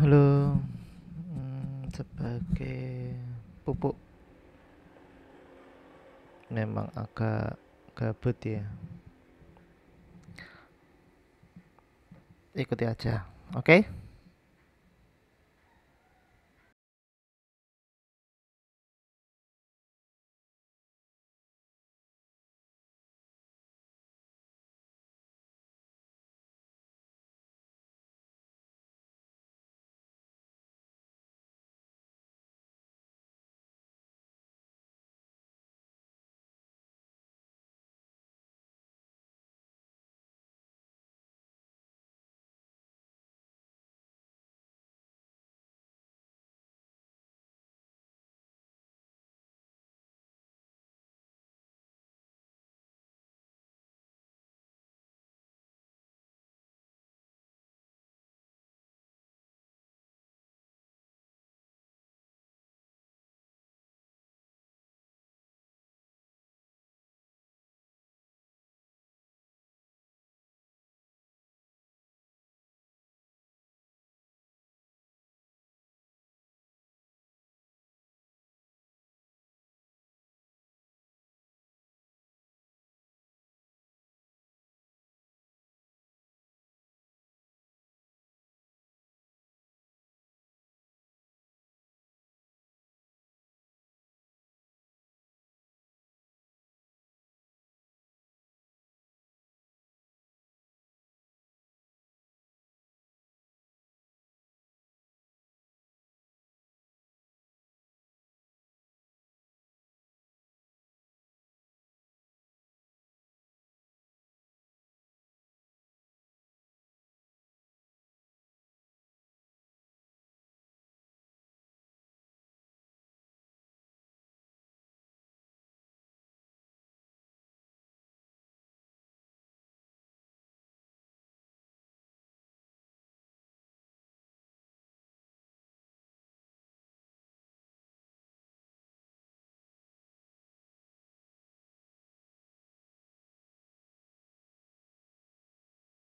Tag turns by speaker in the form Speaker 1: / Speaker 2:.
Speaker 1: Halo, hmm, sebagai pupuk memang agak gabut ya.
Speaker 2: Ikuti aja, oke? Okay?